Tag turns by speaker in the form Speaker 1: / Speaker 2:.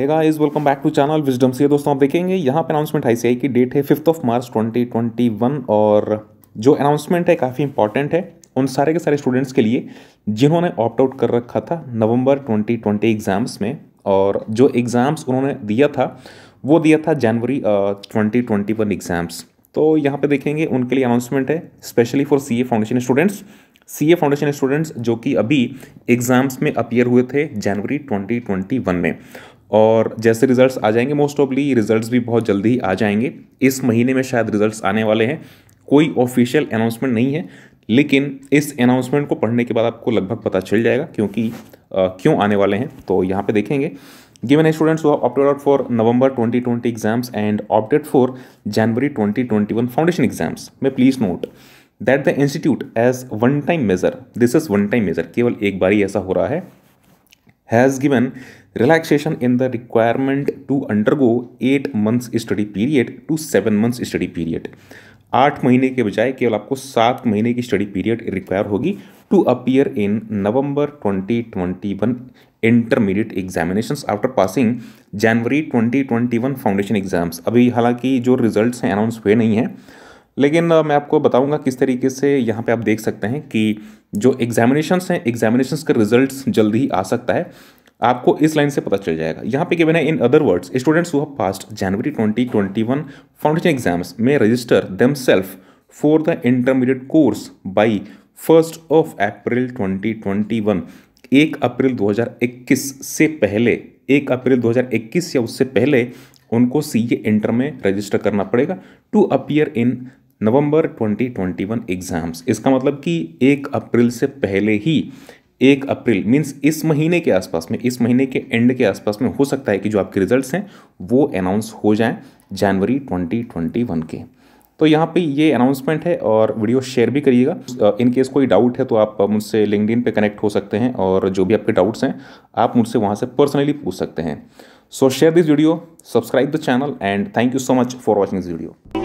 Speaker 1: hey guys welcome back to channel wisdom से दोस्तों आप देखेंगे यहाँ पे अनाउंसमेंट आईसीआई की डेट है फिफ्थ ऑफ मार्च 2021 और जो अनाउंसमेंट है काफ़ी इंपॉर्टेंट है उन सारे के सारे स्टूडेंट्स के लिए जिन्होंने ऑप्ट आउट कर रखा था नवंबर 2020 एग्ज़ाम्स में और जो एग्ज़ाम्स उन्होंने दिया था वो दिया था January twenty twenty one exams तो यहाँ पर देखेंगे उनके लिए अनाउंसमेंट है specially for C foundation students C foundation students जो कि अभी एग्ज़ाम्स में अपियर हुए थे जनवरी 2021 में और जैसे रिजल्ट्स आ जाएंगे मोस्ट ऑफली रिजल्ट्स भी बहुत जल्दी ही आ जाएंगे इस महीने में शायद रिजल्ट्स आने वाले हैं कोई ऑफिशियल अनाउंसमेंट नहीं है लेकिन इस अनाउंसमेंट को पढ़ने के बाद आपको लगभग पता चल जाएगा क्योंकि आ, क्यों आने वाले हैं तो यहाँ पे देखेंगे given a students who opted out for November 2020 exams and opted for January 2021 foundation exams में please note that the institute has one time measure this is one time measure केवल एक बार ही ऐसा हो रहा है has given relaxation in the requirement to undergo eight months study period to seven months study period आठ महीने के बजाय केवल आपको सात महीने की स्टडी पीरियड रिक्वायर होगी to appear in November 2021 intermediate examination after passing January 2021 foundation exams अभी हालांकि जो रिजल्ट्स हैं अनाउंस हुए नहीं हैं लेकिन मैं आपको बताऊंगा किस तरीके से यहाँ पे आप देख सकते हैं कि जो एग्जामिनेशंस हैं एग्जामिनेशंस का रिजल्ट जल्द ही आ सकता है आपको इस लाइन से पता चल जाएगा यहाँ पे गिवन है in other words students who passed January 2021 foundation exams में register themselves for the intermediate course by first of April 2021 एक अप्रैल 2021 से पहले एक अप्रैल 2021 या उससे पहले उनको सी ए इंटर में रजिस्टर करना पड़ेगा to appear in November 2021 exams इसका मतलब कि एक अप्रैल से पहले ही एक अप्रैल मीन्स इस महीने के आसपास में इस महीने के एंड के आसपास में हो सकता है कि जो आपके रिजल्ट्स हैं वो अनाउंस हो जाएं जनवरी 2021 के तो यहाँ पे ये अनाउंसमेंट है और वीडियो शेयर भी करिएगा इन केस कोई डाउट है तो आप मुझसे लिंकड पे कनेक्ट हो सकते हैं और जो भी आपके डाउट्स हैं आप मुझसे वहाँ से पर्सनली पूछ सकते हैं so share this video subscribe the channel and thank you so much for watching this video